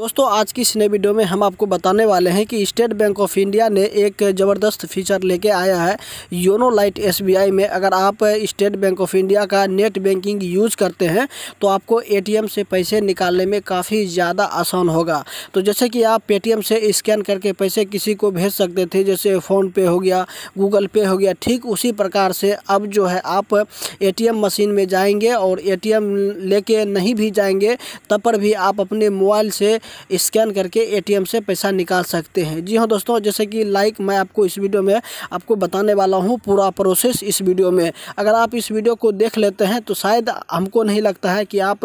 दोस्तों आज की इस नए वीडियो में हम आपको बताने वाले हैं कि स्टेट बैंक ऑफ इंडिया ने एक ज़बरदस्त फीचर लेके आया है योनो लाइट एसबीआई में अगर आप स्टेट बैंक ऑफ इंडिया का नेट बैंकिंग यूज करते हैं तो आपको एटीएम से पैसे निकालने में काफ़ी ज़्यादा आसान होगा तो जैसे कि आप पेटीएम से स्कैन करके पैसे किसी को भेज सकते थे जैसे फ़ोनपे हो गया गूगल पे हो गया ठीक उसी प्रकार से अब जो है आप ए मशीन में जाएंगे और ए टी नहीं भी जाएँगे तब पर भी आप अपने मोबाइल से स्कैन करके एटीएम से पैसा निकाल सकते हैं जी हाँ दोस्तों जैसे कि लाइक मैं आपको इस वीडियो में आपको बताने वाला हूँ पूरा प्रोसेस इस वीडियो में अगर आप इस वीडियो को देख लेते हैं तो शायद हमको नहीं लगता है कि आप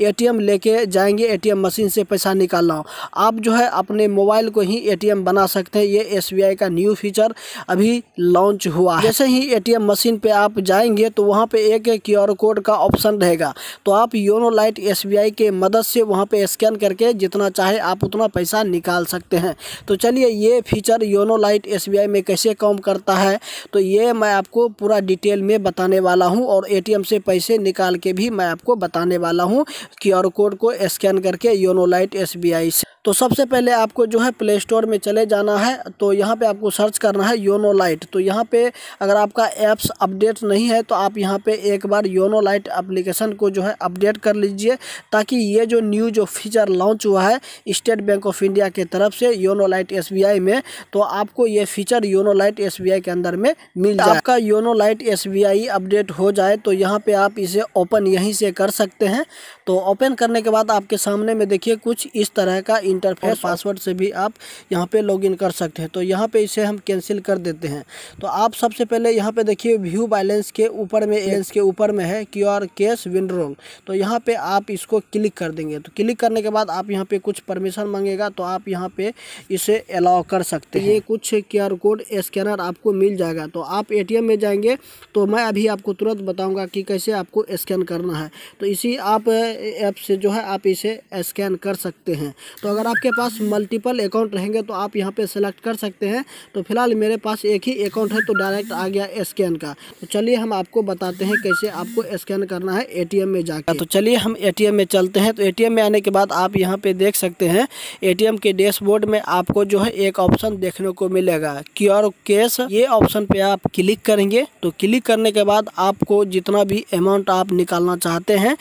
ए लेके जाएंगे ए मशीन से पैसा निकालना आप जो है अपने मोबाइल को ही ए बना सकते हैं ये एस का न्यू फीचर अभी लॉन्च हुआ जैसे ही ए मशीन पर आप जाएंगे तो वहाँ पर एक क्यू कोड का ऑप्शन रहेगा तो आप योनो लाइट एस के मदद से वहाँ पर स्कैन करके जितना जितना चाहे आप उतना पैसा निकाल सकते हैं तो चलिए ये फीचर योनो लाइट एस में कैसे काम करता है तो ये मैं आपको पूरा डिटेल में बताने वाला हूँ और ए से पैसे निकाल के भी मैं आपको बताने वाला हूँ क्यू कोड को स्कैन करके योनो लाइट एस से तो सबसे पहले आपको जो है प्ले स्टोर में चले जाना है तो यहाँ पे आपको सर्च करना है योनो लाइट तो यहाँ पे अगर आपका ऐप्स अपडेट नहीं है तो आप यहाँ पे एक बार योनो लाइट एप्लीकेशन को जो है अपडेट कर लीजिए ताकि ये जो न्यू जो फीचर लॉन्च हुआ है स्टेट बैंक ऑफ इंडिया के तरफ से योनो लाइट एस में तो आपको ये फीचर योनो लाइट एस के अंदर में मिल जाए आपका योनो लाइट एस अपडेट हो जाए तो यहाँ पर आप इसे ओपन यहीं से कर सकते हैं तो ओपन करने के बाद आपके सामने में देखिए कुछ इस तरह का इंटरफेस पासवर्ड से भी आप यहाँ पे लॉगिन कर सकते हैं तो यहाँ पे इसे हम कैंसिल कर देते हैं तो आप सबसे पहले यहाँ पे देखिए व्यू बैलेंस के ऊपर में एलेंस के ऊपर में है क्यू आर केस विंड्रोल तो यहाँ पे आप इसको क्लिक कर देंगे तो क्लिक करने के बाद आप यहाँ पे कुछ परमिशन मांगेगा तो आप यहाँ पे इसे अलाउ कर सकते हैं ये कुछ क्यू कोड स्कैनर आपको मिल जाएगा तो आप ए में जाएंगे तो मैं अभी आपको तुरंत बताऊँगा कि कैसे आपको स्कैन करना है तो इसी आप ऐप से जो है आप इसे स्कैन कर सकते हैं तो अगर अगर आपके पास मल्टीपल अकाउंट रहेंगे तो आप यहाँ पे सेलेक्ट कर सकते हैं तो फिलहाल मेरे पास एक ही अकाउंट है तो डायरेक्ट आ गया स्कैन का तो चलिए हम आपको बताते हैं कैसे आपको स्कैन करना है एटीएम में जाकर तो चलिए हम एटीएम में चलते हैं तो एटीएम में आने के बाद आप यहाँ पे देख सकते हैं एटीएम के डैशबोर्ड में आपको जो है एक ऑप्शन देखने को मिलेगा और कैश ये ऑप्शन पे आप क्लिक करेंगे तो क्लिक करने के बाद आपको जितना भी अमाउंट आप निकालना चाहते हैं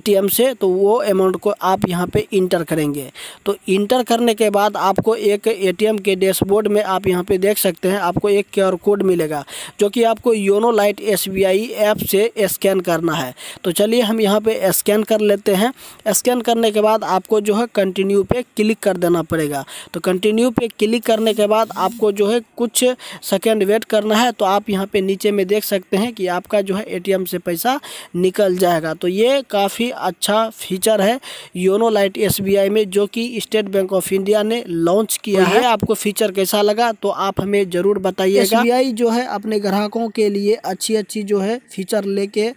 एटीएम से तो वो अमाउंट को आप यहाँ पे इंटर करेंगे तो इंटर करने के बाद आपको एक एटीएम के डैशबोर्ड में आप यहाँ पे देख सकते हैं आपको एक क्यूआर कोड मिलेगा जो कि आपको योनो लाइट एसबीआई ऐप से स्कैन करना है तो चलिए हम यहाँ पे स्कैन कर लेते हैं स्कैन करने के बाद आपको जो है कंटिन्यू पे क्लिक कर देना पड़ेगा तो कंटिन्यू पे क्लिक करने के बाद आपको जो है कुछ सेकेंड वेट करना है तो आप यहाँ पर नीचे में देख सकते हैं कि आपका जो है ए से पैसा निकल जाएगा तो ये काफ़ी अच्छा फीचर है योनो लाइट एस में जो कि State State Bank of India ने लॉन्च किया तो है आपको फीचर कैसा लगा तो आप हमें जरूर बताइएगा जो है अपने ग्राहकों के लिए अच्छी अच्छी जो है फीचर लेके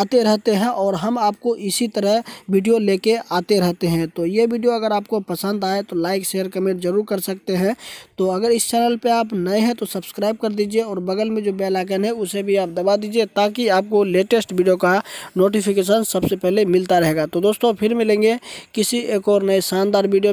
आते रहते हैं और हम आपको इसी तरह वीडियो लेके आते रहते हैं तो ये वीडियो अगर आपको पसंद आए तो लाइक शेयर कमेंट जरूर कर सकते हैं तो अगर इस चैनल पर आप नए हैं तो सब्सक्राइब कर दीजिए और बगल में जो बेल आइकन है उसे भी आप दबा दीजिए ताकि आपको लेटेस्ट वीडियो का नोटिफिकेशन सबसे पहले मिलता रहेगा तो दोस्तों फिर मिलेंगे किसी एक और नए शानदार वीडियो